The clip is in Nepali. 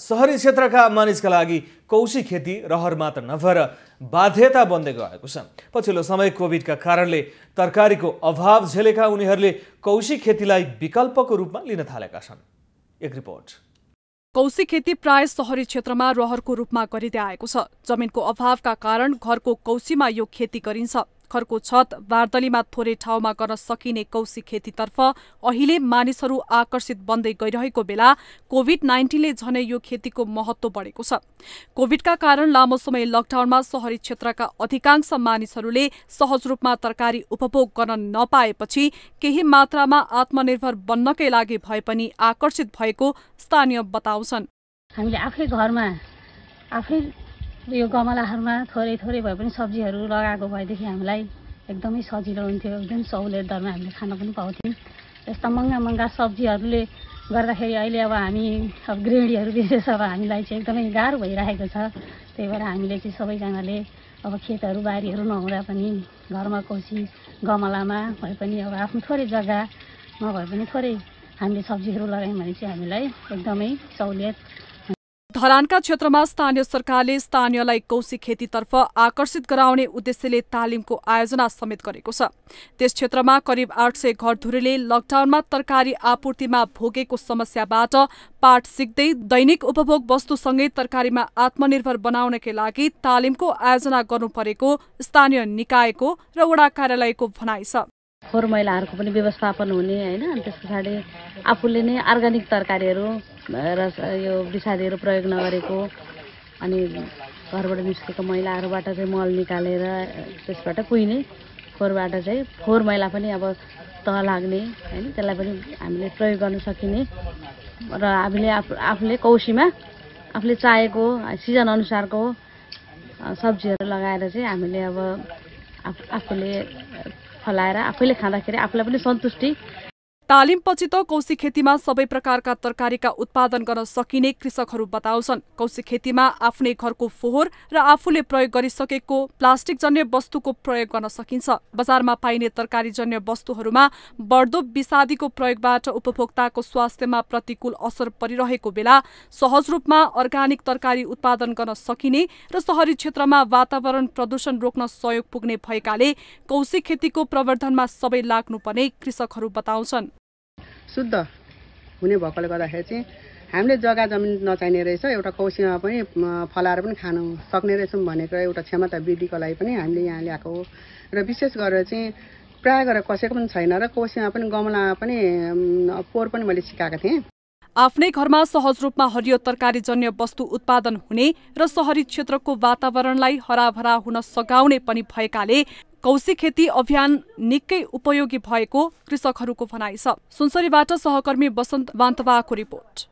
सहरी क्षेत्रका मानिसका लागि कौशी खेती रहर मात्र नभएर बाध्यता बन्दै गएको छ पछिल्लो समय कोभिडका कारणले तरकारीको अभाव झेलेका उनीहरूले कौशी खेतीलाई विकल्पको रूपमा लिन थालेका छन् एक रिपोर्ट कौशी खेती प्राय सहरी क्षेत्रमा रहरको रूपमा गरिँदै आएको छ जमिनको अभावका कारण घरको कौशीमा यो खेती गरिन्छ घरको छत बार्दलीमा थोरै ठाउँमा गर्न सकिने कौशी खेतीतर्फ अहिले मानिसहरू आकर्षित बन्दै गइरहेको बेला कोभिड नाइन्टिनले झनै यो खेतीको महत्व बढेको छ कोभिडका कारण लामो समय लकडाउनमा शहरी क्षेत्रका अधिकांश मानिसहरूले सहज रूपमा तरकारी उपभोग गर्न नपाएपछि केही मात्रामा आत्मनिर्भर बन्नकै लागि भए पनि आकर्षित भएको स्थानीय बताउँछन् हामीले आफै घरमा आफै यो गमलाहरूमा थोरै थोरै भए पनि सब्जीहरू लगाएको भएदेखि हामीलाई एकदमै सजिलो हुन्थ्यो एकदम सहुलियत दरमा हामीले खान पनि पाउँथ्यौँ यस्ता महँगा महँगा सब्जीहरूले गर्दाखेरि अहिले अब हामी अब ग्रेडीहरू विशेष अब हामीलाई चाहिँ एकदमै गाह्रो भइरहेको छ त्यही भएर हामीले चाहिँ सबैजनाले अब खेतहरू बारीहरू नहुँदा पनि घरमा कोसी गमलामा भए पनि अब आफ्नो थोरै जग्गामा भए पनि थोरै हामीले सब्जीहरू लगायौँ भने चाहिँ हामीलाई एकदमै सहुलियत धरानका क्षेत्रमा स्थानीय सरकारले स्थानीयलाई कौशी खेतीतर्फ आकर्षित गराउने उद्देश्यले तालिमको आयोजना समेत गरेको छ त्यस क्षेत्रमा करिब आठ सय घरधुरीले लकडाउनमा तरकारी आपूर्तिमा भोगेको समस्याबाट पाठ सिक्दै दैनिक उपभोग वस्तुसँगै तरकारीमा आत्मनिर्भर बनाउनकै लागि तालिमको आयोजना गर्नु परेको स्थानीय निकायको र वडा कार्यालयको भनाइ छ फोहोर मैलाहरूको पनि व्यवस्थापन हुने होइन त्यस पछाडि आफूले नै अर्ग्यानिक तरकारीहरू र यो विषादीहरू प्रयोग नगरेको अनि घरबाट निस्केको मैलाहरूबाट चाहिँ मल निकालेर त्यसबाट कुहिने फोहोरबाट चाहिँ फोहोर मैला पनि अब त लाग्ने होइन त्यसलाई पनि हामीले प्रयोग गर्न सकिने र हामीले आफू आफूले कौसीमा आफूले चाहेको सिजन अनुसारको सब्जीहरू लगाएर चाहिँ हामीले अब आफूले फलाएर आफैले खाँदाखेरि आफूलाई पनि सन्तुष्टि तालिमपछि त कौशी खेतीमा सबै प्रकारका तरकारीका उत्पादन गर्न सकिने कृषकहरू बताउँछन् कौशी खेतीमा आफ्नै घरको फोहोर र आफूले प्रयोग गरिसकेको प्लास्टिकजन्य वस्तुको प्रयोग गर्न सकिन्छ बजारमा पाइने तरकारीजन्य वस्तुहरूमा बढ्दो विषादीको प्रयोगबाट उपभोक्ताको स्वास्थ्यमा प्रतिकूल असर परिरहेको बेला सहज रूपमा अर्ग्यानिक तरकारी उत्पादन गर्न सकिने र सहरी क्षेत्रमा वातावरण प्रदूषण रोक्न सहयोग पुग्ने भएकाले कौशी खेतीको प्रवर्धनमा सबै लाग्नुपर्ने कृषकहरू बताउँछन् शुद्ध हुने भएकोले गर्दाखेरि चाहिँ हामीले जग्गा जमिन नचाहिने रहेछ एउटा कौसीमा पनि फलाएर पनि खानु सक्ने रहेछौँ भनेको एउटा क्षमता वृद्धिको लागि पनि हामीले यहाँ ल्याएको हो र विशेष गरेर चाहिँ प्रायः गरेर कसैको पनि छैन र कौसीमा पनि गमलामा पनि पोहोर पनि मैले सिकाएको थिएँ आफ्नै घरमा सहज रूपमा हरियो तरकारीजन्य वस्तु उत्पादन हुने र सहरी क्षेत्रको वातावरणलाई हराभरा हुन सघाउने पनि भएकाले कौशी खेती अभियान निकै उपयोगी भएको कृषकहरूको भनाइ छ सुनसरीबाट सहकर्मी बसन्त बान्तवाको रिपोर्ट